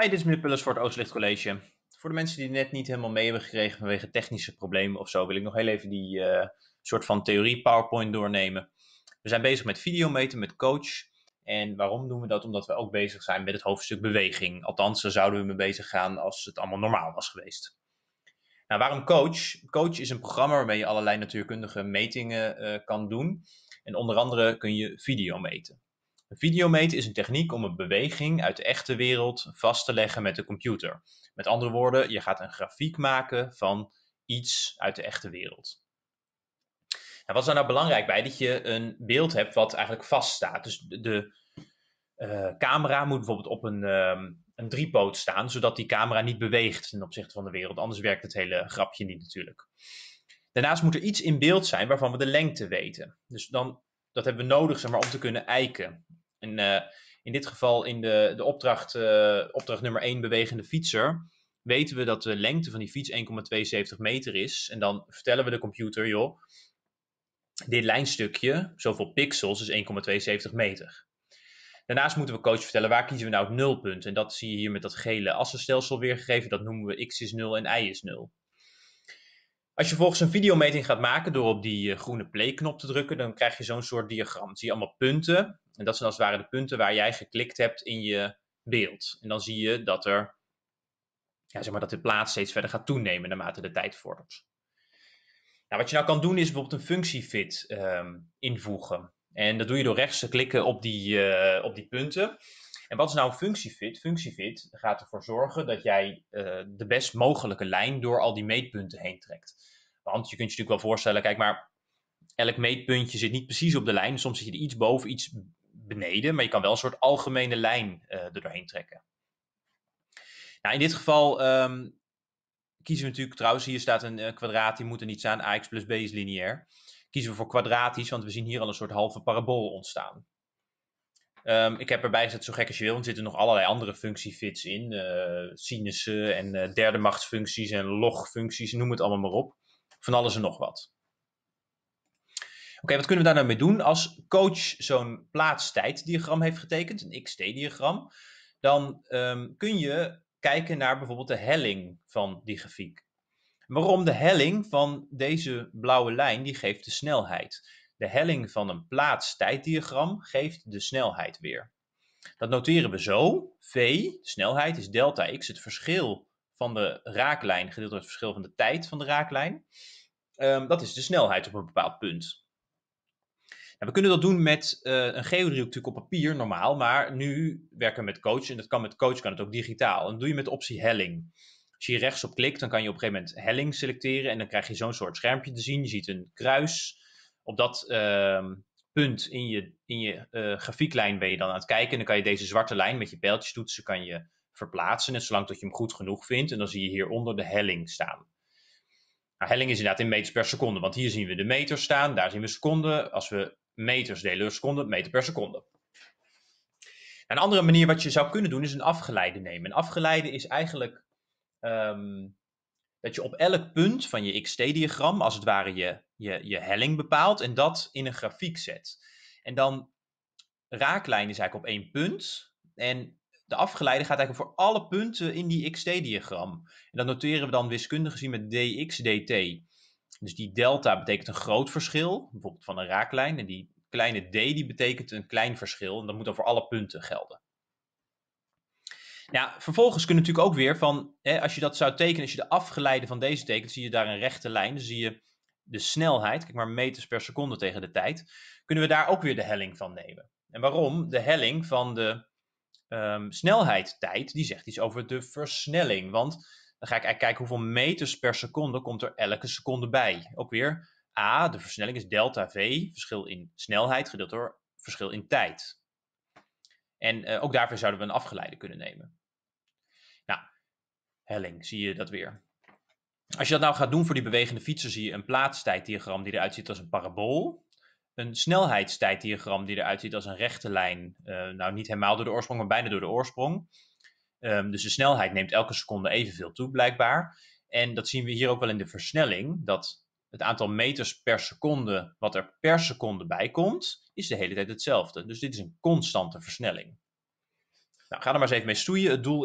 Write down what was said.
Hi, dit is meneer Pullers voor het Oostlicht College. Voor de mensen die net niet helemaal mee hebben gekregen vanwege technische problemen of zo, wil ik nog heel even die eh, soort van theorie PowerPoint doornemen. We zijn bezig met videometen, met coach. En waarom doen we dat? Omdat we ook bezig zijn met het hoofdstuk beweging. Althans, daar zouden we mee bezig gaan als het allemaal normaal was geweest. Nou, waarom coach? Coach is een programma waarmee je allerlei natuurkundige metingen eh, kan doen. En onder andere kun je video meten videometer is een techniek om een beweging uit de echte wereld vast te leggen met de computer. Met andere woorden, je gaat een grafiek maken van iets uit de echte wereld. Nou, wat is daar nou belangrijk bij? Dat je een beeld hebt wat eigenlijk vaststaat. Dus de, eh, camera moet bijvoorbeeld op een, ehm, een driepoot staan, zodat die camera niet beweegt ten opzichte van de wereld. Anders werkt het hele grapje niet natuurlijk. Daarnaast moet er iets in beeld zijn waarvan we de lengte weten. Dus dan, dat hebben we nodig zeg maar, om te kunnen eiken. En eh, in dit geval in de, de opdracht, eh, opdracht nummer 1 bewegende fietser weten we dat de lengte van die fiets 1,72 meter is. En dan vertellen we de computer, joh, dit lijnstukje, zoveel pixels, is 1,72 meter. Daarnaast moeten we coach vertellen waar kiezen we nou het nulpunt. En dat zie je hier met dat gele assenstelsel weergegeven. Dat noemen we x is 0 en y is 0. Als je volgens een videometing gaat maken door op die eh, groene play-knop te drukken, dan krijg je zo'n soort diagram. Dan zie je allemaal punten. En dat zijn als het ware de punten waar jij geklikt hebt in je beeld. En dan zie je dat er, ja, zeg maar, dat de plaats steeds verder gaat toenemen naarmate de tijd vordert. Nou, wat je nou kan doen is bijvoorbeeld een functiefit ehm, invoegen. En dat doe je door rechts te klikken op die, eh, op die punten. En wat is nou functiefit? Functiefit gaat ervoor zorgen dat jij eh, de best mogelijke lijn door al die meetpunten heen trekt. Want je kunt je natuurlijk wel voorstellen, kijk maar, elk meetpuntje zit niet precies op de lijn. Soms zit je er iets boven, iets beneden, maar je kan wel een soort algemene lijn eh, er doorheen trekken. Nou, in dit geval ehm, kiezen we natuurlijk, trouwens hier staat een eh, kwadraat, die moet er niet staan, ax plus b is lineair. Kiezen we voor kwadratisch, want we zien hier al een soort halve parabool ontstaan. Ehm, ik heb erbij gezet zo gek als je wil, want er zitten nog allerlei andere functiefits in. Uh, sinussen en eh, derde machtsfuncties en logfuncties, noem het allemaal maar op. Van alles en nog wat. Oké, wat kunnen we daar nou mee doen? Als coach zo'n plaatstijddiagram heeft getekend, een XT-diagram, dan ehm, kun je kijken naar bijvoorbeeld de helling van die grafiek. Waarom de helling van deze blauwe lijn, die geeft de snelheid. De helling van een plaats-tijddiagram geeft de snelheid weer. Dat noteren we zo. V, snelheid, is delta x, het verschil van de raaklijn gedeeld door het verschil van de tijd van de raaklijn. Ehm, dat is de snelheid op een bepaald punt. Nou, we kunnen dat doen met eh, een geodriehoek natuurlijk op papier normaal, maar nu werken we met coach en dat kan met coach, kan het ook digitaal. En dat doe je met de optie helling. Als je hier rechts op klikt, dan kan je op een gegeven moment helling selecteren en dan krijg je zo'n soort schermpje te zien. Je ziet een kruis, op dat ehm, punt in je, in je eh, grafieklijn ben je dan aan het kijken. En dan kan je deze zwarte lijn met je pijltjes toetsen, kan je verplaatsen. Net zolang dat je hem goed genoeg vindt. En dan zie je hieronder de helling staan. Nou, helling is inderdaad in meters per seconde. Want hier zien we de meters staan, daar zien we seconden. Als we meters delen door seconden, meter per seconde. Een andere manier wat je zou kunnen doen is een afgeleide nemen. Een afgeleide is eigenlijk ehm, dat je op elk punt van je x-t-diagram als het ware je, je, je helling bepaalt en dat in een grafiek zet. En dan raaklijn is eigenlijk op één punt en de afgeleide gaat eigenlijk voor alle punten in die xt-diagram. En dat noteren we dan wiskundig gezien met dx dt. Dus die delta betekent een groot verschil, bijvoorbeeld van een raaklijn. En die kleine d die betekent een klein verschil. En dat moet dan voor alle punten gelden. Ja, nou, vervolgens kunnen natuurlijk ook weer van, hè, als je dat zou tekenen, als je de afgeleide van deze tekent, zie je daar een rechte lijn. Dan zie je de snelheid, kijk maar meters per seconde tegen de tijd, kunnen we daar ook weer de helling van nemen. En waarom? De helling van de ehm, snelheid tijd, die zegt iets over de versnelling. Want dan ga ik eigenlijk kijken hoeveel meters per seconde komt er elke seconde bij. Ook weer A, de versnelling is delta V, verschil in snelheid gedeeld door verschil in tijd. En eh, ook daarvoor zouden we een afgeleide kunnen nemen helling zie je dat weer. Als je dat nou gaat doen voor die bewegende fietsen, zie je een plaatstijddiagram die eruit ziet als een parabool. Een snelheidstijddiagram die eruit ziet als een rechte lijn. Eh, nou, niet helemaal door de oorsprong, maar bijna door de oorsprong. Ehm, dus de snelheid neemt elke seconde evenveel toe, blijkbaar. En dat zien we hier ook wel in de versnelling, dat het aantal meters per seconde wat er per seconde bij komt, is de hele tijd hetzelfde. Dus dit is een constante versnelling. Nou, ga er maar eens even mee stoeien. Het doel